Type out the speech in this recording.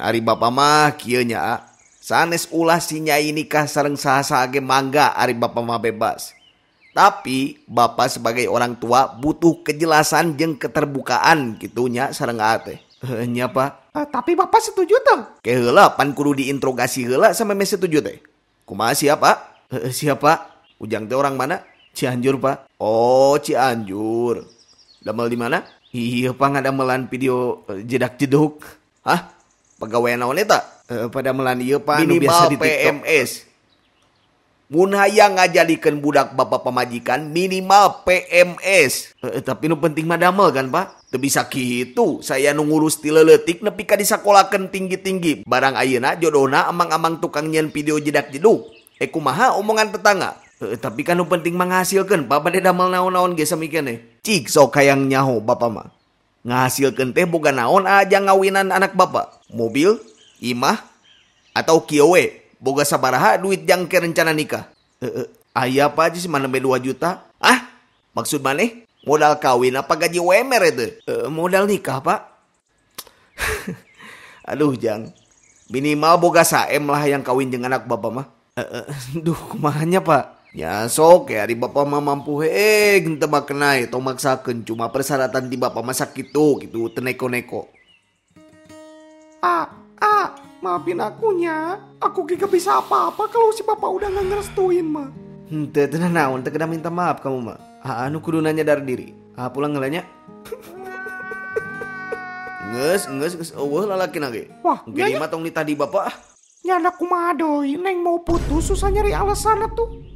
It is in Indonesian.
Ari Bapak mah kianya sanes ulah nyai nikah sareng sahasa age mangga Ari Bapak mah bebas. Tapi Bapak sebagai orang tua butuh kejelasan jeng keterbukaan gitunya sareng ate. Nya Pak. Uh, eh, tapi Bapak setuju tuh. Kehela pan kudu diinterogasi hela sama mes setuju teh. Kumaha siapa? siapa? Ujang teh orang mana? Cianjur Pak. Oh Cianjur. Damel di mana? Iya Pak melan video eh, jedak jeduk. Hah? pegawai naoneta e, eh, pada melandia Pak minimal biasa di PMS Munhayang ngajadikan budak bapak pemajikan minimal PMS. Eh, eh, tapi nu penting madamel kan pak? Tuh bisa gitu. Saya nu ngurus tileletik nepi ka disakolahkan tinggi-tinggi. Barang ayeuna jodohna amang-amang tukang nyen video jedak jeduk. Eh kumaha omongan tetangga. tapi kan nu penting menghasilkan pak bade damel naon-naon ge samikeun Cik sok hayang nyaho bapak mah. Ngahasilkan teh boga naon aja ngawinan anak bapak mobil, imah, atau kiowe. Boga sabaraha duit ke rencana nikah. E ayah apa aja sih mana 2 juta? Ah, maksud mana? Modal kawin apa gaji UMR itu? E, modal nikah, Pak. Aduh, Jang. Minimal boga saem lah yang kawin dengan anak bapak mah. duh, kumahanya, Pak. Ya sok ya di bapak mah mampu heg tebak kenai tomak saken cuma persyaratan di bapak mah sakit tuh gitu teneko-neko. Ah, ah, maafin aku ya. Aku gak bisa apa-apa kalau si bapak udah nggak ngerestuin mah. Tidak tenang, naon teu minta maaf kamu mah. Anu kudu nanya dari diri. Ah pulang ngelanya. Nges, nges, nges, oh, lalaki nage. Wah, Gini mah tong tadi bapak. Nyana kumaha doi, neng mau putus susah nyari alasan tuh.